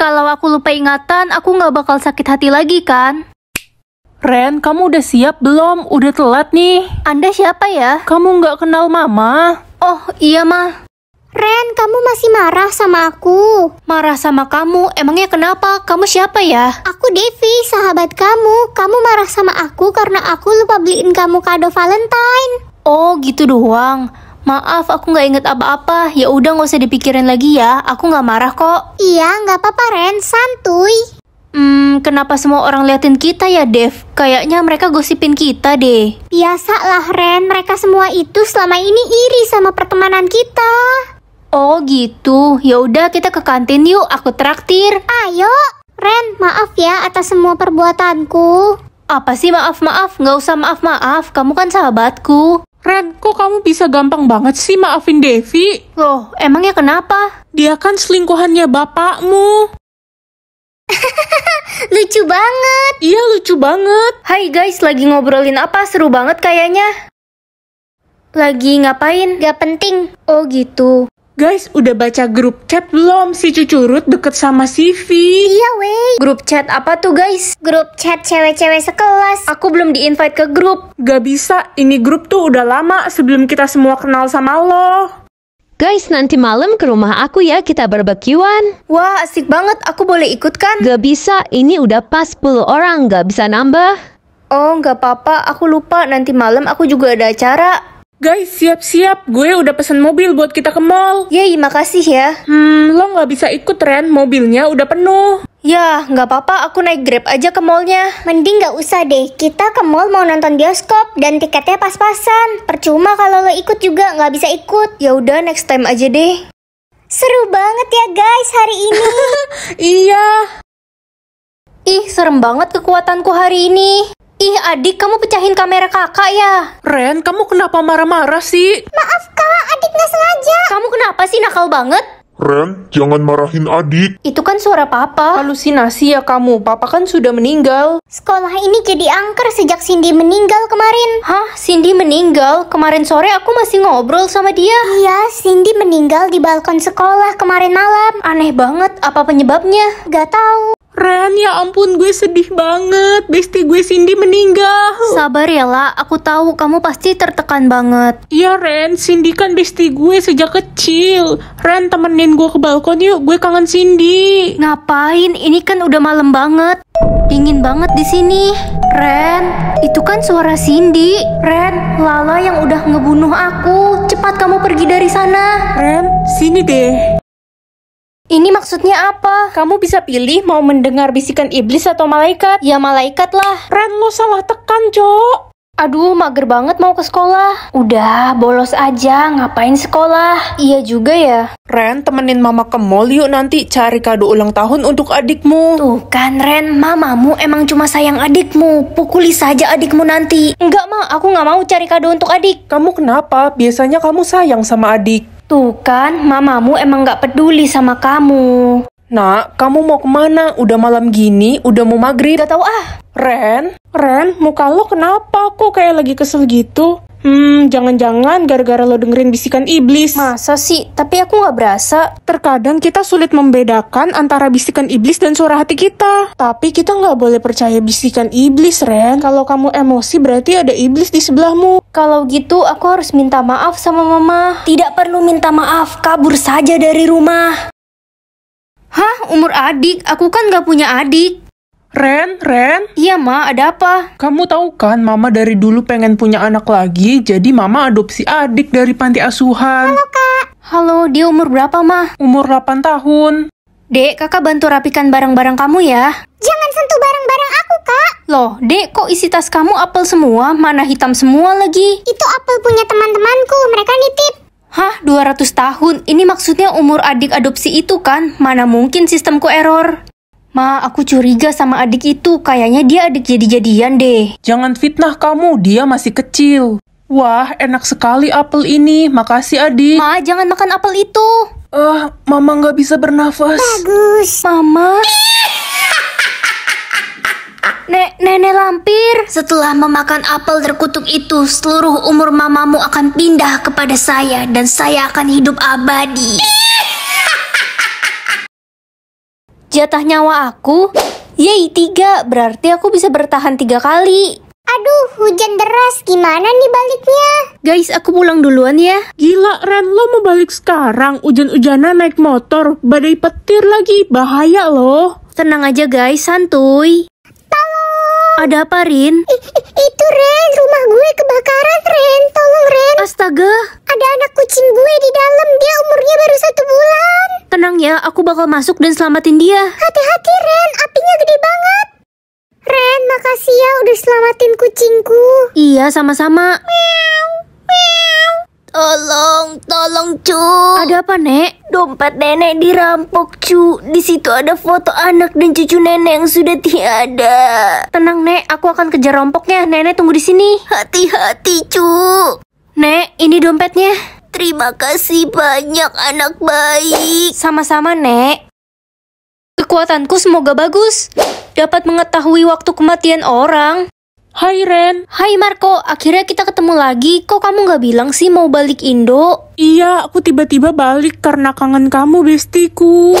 Kalau aku lupa ingatan, aku nggak bakal sakit hati lagi kan? Ren, kamu udah siap belum? Udah telat nih. Anda siapa ya? Kamu nggak kenal mama? Oh, iya Ma. Ren, kamu masih marah sama aku. Marah sama kamu? Emangnya kenapa? Kamu siapa ya? Aku Devi, sahabat kamu. Kamu marah sama aku karena aku lupa beliin kamu kado Valentine. Oh, gitu doang. Maaf, aku nggak inget apa-apa. Ya udah nggak usah dipikirin lagi ya. Aku nggak marah kok. Iya, nggak apa-apa Ren. Santuy. Hmm, kenapa semua orang liatin kita ya, Dev? Kayaknya mereka gosipin kita deh. Biasalah, Ren. Mereka semua itu selama ini iri sama pertemanan kita. Oh gitu. Ya udah kita ke kantin yuk. Aku traktir. Ayo. Ren, maaf ya atas semua perbuatanku. Apa sih maaf-maaf? Nggak usah maaf-maaf. Kamu kan sahabatku. Ren, kok kamu bisa gampang banget sih maafin Devi? Loh, emangnya kenapa? Dia kan selingkuhannya bapakmu. lucu banget. Iya, lucu banget. Hai guys, lagi ngobrolin apa? Seru banget kayaknya. Lagi ngapain? Gak penting. Oh gitu. Guys, udah baca grup chat belum? Si Cucurut deket sama si Iya, wey. Grup chat apa tuh, guys? Grup chat cewek-cewek sekelas. Aku belum di-invite ke grup. Gak bisa, ini grup tuh udah lama sebelum kita semua kenal sama lo. Guys, nanti malam ke rumah aku ya, kita barbekyuan. Wah, asik banget. Aku boleh ikut kan? Gak bisa, ini udah pas 10 orang, gak bisa nambah. Oh, gak apa-apa. Aku lupa, nanti malam aku juga ada acara. Guys, siap-siap. Gue udah pesen mobil buat kita ke mall. Yeay, makasih ya. Hmm, lo nggak bisa ikut, Ren. Mobilnya udah penuh. Ya, nggak apa-apa. Aku naik Grab aja ke mallnya. Mending nggak usah deh. Kita ke mall mau nonton bioskop dan tiketnya pas-pasan. Percuma kalau lo ikut juga nggak bisa ikut. Ya udah, next time aja deh. Seru banget ya guys hari ini. iya. Ih, serem banget kekuatanku hari ini. Ih adik, kamu pecahin kamera kakak ya? Ren, kamu kenapa marah-marah sih? Maaf kak, adik nggak sengaja. Kamu kenapa sih nakal banget? Ren, jangan marahin adik. Itu kan suara papa. Halusinasi ya kamu, papa kan sudah meninggal. Sekolah ini jadi angker sejak Cindy meninggal kemarin. Hah, Cindy meninggal? Kemarin sore aku masih ngobrol sama dia. Iya, Cindy meninggal di balkon sekolah kemarin malam. Aneh banget, apa penyebabnya? Gak tahu. Ren, ya ampun gue sedih banget. bestie gue Cindy meninggal. Sabar ya, lah Aku tahu kamu pasti tertekan banget. Iya, Ren. Cindy kan bestie gue sejak kecil. Ren, temenin gue ke balkon yuk. Gue kangen Cindy. Ngapain? Ini kan udah malam banget. Dingin banget di sini. Ren, itu kan suara Cindy. Ren, Lala yang udah ngebunuh aku. Cepat kamu pergi dari sana. Ren, sini deh. Ini maksudnya apa? Kamu bisa pilih mau mendengar bisikan iblis atau malaikat? Ya malaikat lah. Ren, lo salah tekan, Cok. Aduh, mager banget mau ke sekolah. Udah, bolos aja, ngapain sekolah? Iya juga ya. Ren, temenin mama ke mall yuk nanti cari kado ulang tahun untuk adikmu. Tuh kan, Ren, mamamu emang cuma sayang adikmu. Pukuli saja adikmu nanti. Enggak, Ma, aku nggak mau cari kado untuk adik. Kamu kenapa? Biasanya kamu sayang sama adik. Tuh kan, mamamu emang gak peduli sama kamu. Nak, kamu mau kemana? Udah malam gini, udah mau maghrib. Gak tau ah. Ren, Ren, muka lo kenapa? Kok kayak lagi kesel gitu? Hmm, jangan-jangan gara-gara lo dengerin bisikan iblis. Masa sih? Tapi aku gak berasa. Terkadang kita sulit membedakan antara bisikan iblis dan suara hati kita. Tapi kita gak boleh percaya bisikan iblis, Ren. Kalau kamu emosi berarti ada iblis di sebelahmu. Kalau gitu aku harus minta maaf sama mama. Tidak perlu minta maaf, kabur saja dari rumah. Hah, umur adik? Aku kan gak punya adik. Ren, Ren? Iya, Ma, ada apa? Kamu tahu kan, Mama dari dulu pengen punya anak lagi, jadi Mama adopsi adik dari panti asuhan. Halo, Kak. Halo, dia umur berapa, Ma? Umur 8 tahun. Dek, kakak bantu rapikan barang-barang kamu ya. Jangan sentuh barang-barang kak. Loh, dek kok isi tas kamu apel semua? Mana hitam semua lagi? Itu apel punya teman-temanku, mereka nitip. Hah, 200 tahun? Ini maksudnya umur adik adopsi itu kan? Mana mungkin sistemku error? Ma, aku curiga sama adik itu. Kayaknya dia adik jadi-jadian deh. Jangan fitnah kamu, dia masih kecil. Wah, enak sekali apel ini. Makasih, adik. Ma, jangan makan apel itu. Eh, uh, mama nggak bisa bernafas. Bagus. Mama. Nek nenek lampir. Setelah memakan apel terkutuk itu, seluruh umur mamamu akan pindah kepada saya dan saya akan hidup abadi. Jatah nyawa aku? Yeay, tiga. Berarti aku bisa bertahan tiga kali. Aduh, hujan deras. Gimana nih baliknya? Guys, aku pulang duluan ya. Gila, Ren. Lo mau balik sekarang. Hujan-hujanan naik motor. Badai petir lagi. Bahaya loh. Tenang aja guys, santuy. Ada apa, Rin? I itu, Ren. Rumah gue kebakaran, Ren. Tolong, Ren. Astaga. Ada anak kucing gue di dalam. Dia umurnya baru satu bulan. Tenang ya, aku bakal masuk dan selamatin dia. Hati-hati, Ren. Apinya gede banget. Ren, makasih ya udah selamatin kucingku. Iya, sama-sama. Meow, meow. Tolong, tolong, cu. Ada apa, Nek? Dompet nenek dirampok, cu. Di situ ada foto anak dan cucu nenek yang sudah tiada. Tenang, Nek. Aku akan kejar rompoknya. Nenek tunggu di sini. Hati-hati, cu. Nek, ini dompetnya. Terima kasih banyak, anak baik. Sama-sama, Nek. Kekuatanku semoga bagus. Dapat mengetahui waktu kematian orang. Hai Ren Hai Marco, akhirnya kita ketemu lagi Kok kamu gak bilang sih mau balik Indo? Iya, aku tiba-tiba balik karena kangen kamu bestiku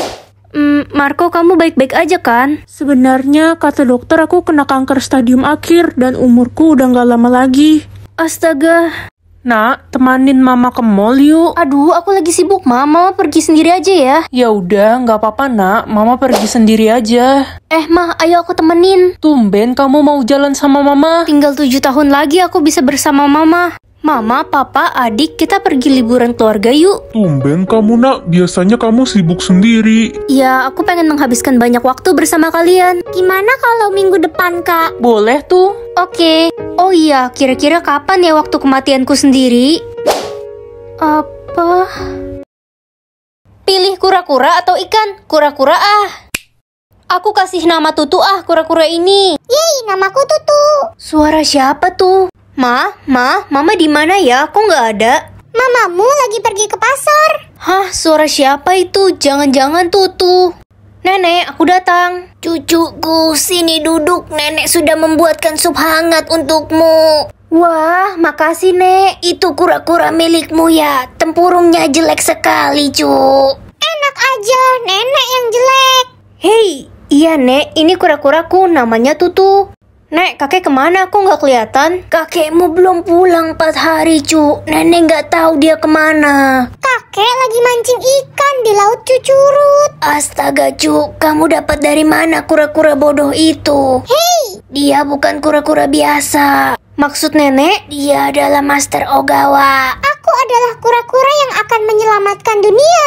Hmm, Marco kamu baik-baik aja kan? Sebenarnya kata dokter aku kena kanker stadium akhir dan umurku udah gak lama lagi Astaga, Nak, temanin mama ke mall yuk. Aduh, aku lagi sibuk, Mama pergi sendiri aja ya. Ya udah, nggak apa-apa, Nak. Mama pergi sendiri aja. Eh, Ma, ayo aku temenin. Tumben kamu mau jalan sama Mama. Tinggal tujuh tahun lagi aku bisa bersama Mama. Mama, Papa, adik, kita pergi liburan keluarga yuk. Tumben kamu nak, biasanya kamu sibuk sendiri. Ya, aku pengen menghabiskan banyak waktu bersama kalian. Gimana kalau minggu depan, Kak? Boleh tuh. Oke. Oh iya, kira-kira kapan ya waktu kematianku sendiri? Apa? Pilih kura-kura atau ikan? Kura-kura ah. Aku kasih nama Tutu ah kura-kura ini. Yeay, namaku Tutu. Suara siapa tuh? Ma, ma, mama di mana ya? Kok nggak ada? Mamamu lagi pergi ke pasar. Hah, suara siapa itu? Jangan-jangan tutu. Nenek, aku datang. Cucuku, sini duduk. Nenek sudah membuatkan sup hangat untukmu. Wah, makasih, Nek. Itu kura-kura milikmu ya. Tempurungnya jelek sekali, cu. Enak aja, nenek yang jelek. Hei, iya, Nek. Ini kura-kuraku namanya Tutu. Nek, kakek kemana? Aku nggak kelihatan. Kakekmu belum pulang empat hari, cu. Nenek nggak tahu dia kemana. Kakek lagi mancing ikan di laut cucurut. Astaga, cu. Kamu dapat dari mana kura-kura bodoh itu? Hei! Dia bukan kura-kura biasa. Maksud nenek, dia adalah Master Ogawa. Aku adalah kura-kura yang akan menyelamatkan dunia.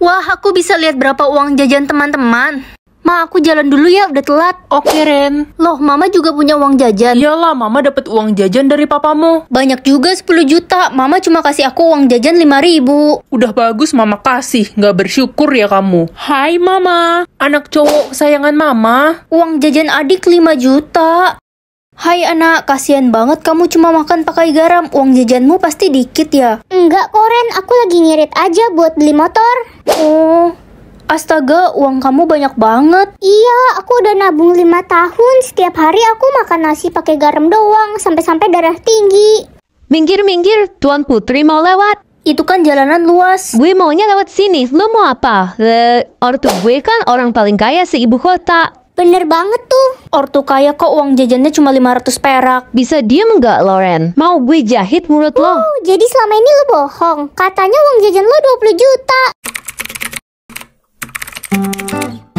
Wah, aku bisa lihat berapa uang jajan teman-teman. Ma, aku jalan dulu ya, udah telat. Oke, Ren. Loh, Mama juga punya uang jajan. Iyalah, Mama dapat uang jajan dari papamu. Banyak juga 10 juta. Mama cuma kasih aku uang jajan 5 ribu. Udah bagus Mama kasih, nggak bersyukur ya kamu. Hai Mama, anak cowok kesayangan Mama. Uang jajan adik 5 juta. Hai anak, kasihan banget kamu cuma makan pakai garam. Uang jajanmu pasti dikit ya. Enggak, Koren. Aku lagi ngirit aja buat beli motor. Oh, Astaga, uang kamu banyak banget. Iya, aku udah nabung lima tahun. Setiap hari aku makan nasi pakai garam doang, sampai-sampai darah tinggi. Minggir, minggir, Tuan Putri mau lewat. Itu kan jalanan luas. Gue maunya lewat sini. Lo mau apa? Le, ortu gue kan orang paling kaya seibu si kota. Bener banget tuh. Ortu kaya kok uang jajannya cuma 500 perak. Bisa diem nggak, Loren? Mau gue jahit mulut uh, lo? Jadi selama ini lo bohong. Katanya uang jajan lo 20 juta. Bye.